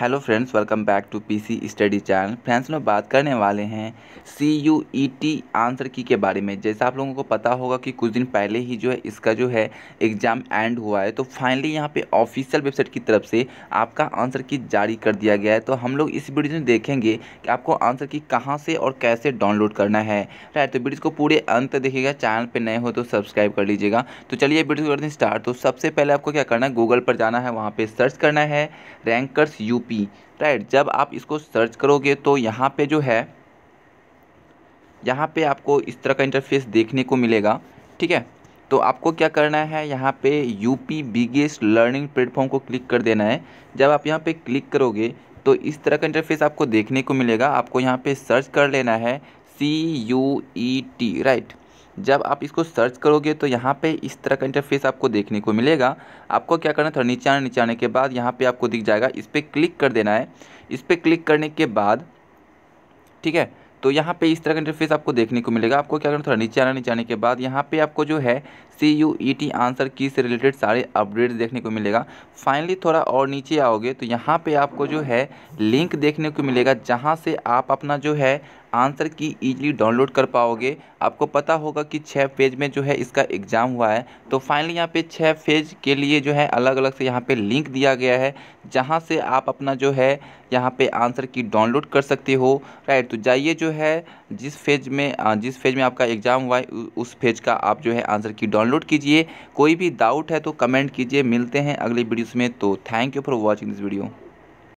hello friends welcome back to PC study channel friends में बात करने वाले हैं C U E T answer key के बारे में जैसा आप लोगों को पता होगा कि कुछ दिन पहले ही जो है इसका जो है एग्ज़ाम एंड हुआ है तो फाइनली यहाँ पे ऑफिशियल वेबसाइट की तरफ से आपका आंसर की जारी कर दिया गया है तो हम लोग इस वीडियो में देखेंगे कि आपको आंसर की कहाँ से और कैसे डाउनलोड करना है राइट तो वीडियो को पूरे अंत देखिएगा चैनल पर नए हो तो सब्सक्राइब कर लीजिएगा तो चलिए वीडियो करते हैं स्टार्ट तो सबसे पहले आपको क्या करना है गूगल पर जाना है वहाँ पर सर्च करना है रैंकर्स यू पी राइट जब आप इसको सर्च करोगे तो यहाँ पे जो है यहाँ पे आपको इस तरह का इंटरफेस देखने को मिलेगा ठीक है तो आपको क्या करना है यहाँ पे U P biggest learning platform को क्लिक कर देना है जब आप यहाँ पे क्लिक करोगे तो इस तरह का इंटरफेस आपको देखने को मिलेगा आपको यहाँ पे सर्च कर लेना है C U E T right जब आप इसको सर्च करोगे तो यहाँ पे इस तरह का इंटरफेस आपको देखने को मिलेगा आपको क्या करना था नीचे आना नीचे आने के बाद यहाँ पे आपको दिख जाएगा इस पर क्लिक कर देना है इस पर क्लिक करने के बाद ठीक है तो यहाँ पे इस तरह का इंटरफेस आपको देखने को मिलेगा आपको क्या करना थोड़ा नीचे आना नीचे आने के बाद यहाँ पे आपको जो है C U E T answer key से रिलेटेड सारे अपडेट्स देखने को मिलेगा फाइनली थोड़ा और नीचे आओगे तो यहाँ पे आपको जो है लिंक देखने को मिलेगा जहाँ से आप अपना जो है आंसर की ईजिली डाउनलोड कर पाओगे आपको पता होगा कि छः पेज में जो है इसका एग्ज़ाम हुआ है तो फाइनली यहाँ पे छः पेज के लिए जो है अलग अलग से यहाँ पे लिंक दिया गया है जहाँ से आप अपना जो है यहाँ पे आंसर की डाउनलोड कर सकते हो राइट तो जाइए जो है जिस फेज में जिस फेज में आपका एग्ज़ाम हुआ है उस फेज का आप जो है आंसर की डाउनलोड डाउनलोड कीजिए कोई भी डाउट है तो कमेंट कीजिए मिलते हैं अगली वीडियोस में तो thank you for watching this video